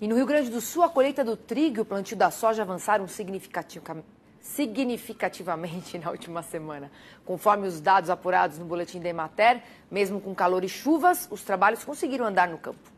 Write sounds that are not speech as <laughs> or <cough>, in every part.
E no Rio Grande do Sul, a colheita do trigo e o plantio da soja avançaram significativamente <laughs> na última semana. Conforme os dados apurados no boletim da Emater, mesmo com calor e chuvas, os trabalhos conseguiram andar no campo.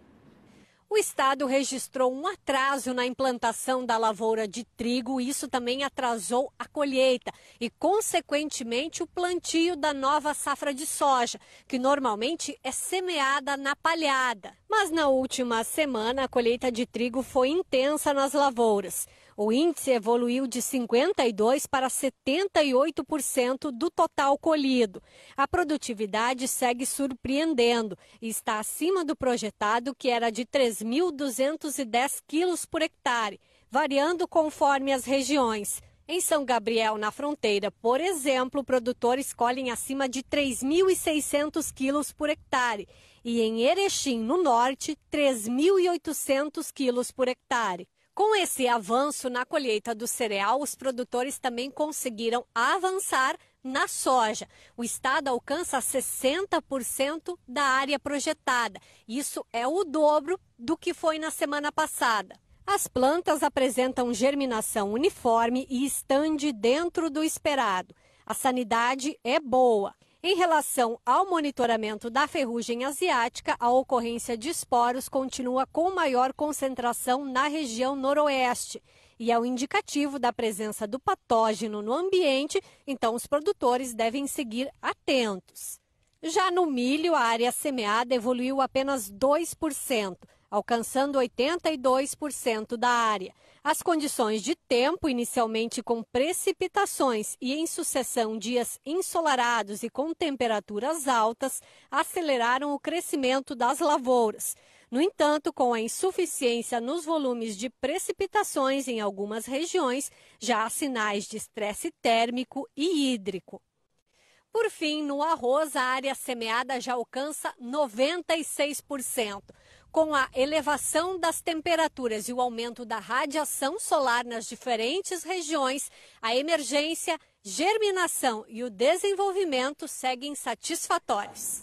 O estado registrou um atraso na implantação da lavoura de trigo, e isso também atrasou a colheita e, consequentemente, o plantio da nova safra de soja, que normalmente é semeada na palhada. Mas na última semana, a colheita de trigo foi intensa nas lavouras. O índice evoluiu de 52% para 78% do total colhido. A produtividade segue surpreendendo e está acima do projetado, que era de 3.210 quilos por hectare, variando conforme as regiões. Em São Gabriel, na fronteira, por exemplo, produtores colhem acima de 3.600 quilos por hectare e em Erechim, no norte, 3.800 quilos por hectare. Com esse avanço na colheita do cereal, os produtores também conseguiram avançar na soja. O estado alcança 60% da área projetada. Isso é o dobro do que foi na semana passada. As plantas apresentam germinação uniforme e estande dentro do esperado. A sanidade é boa. Em relação ao monitoramento da ferrugem asiática, a ocorrência de esporos continua com maior concentração na região noroeste e é o um indicativo da presença do patógeno no ambiente, então os produtores devem seguir atentos. Já no milho, a área semeada evoluiu apenas 2% alcançando 82% da área. As condições de tempo, inicialmente com precipitações e em sucessão dias ensolarados e com temperaturas altas, aceleraram o crescimento das lavouras. No entanto, com a insuficiência nos volumes de precipitações em algumas regiões, já há sinais de estresse térmico e hídrico. Por fim, no arroz, a área semeada já alcança 96% com a elevação das temperaturas e o aumento da radiação solar nas diferentes regiões, a emergência, germinação e o desenvolvimento seguem satisfatórios.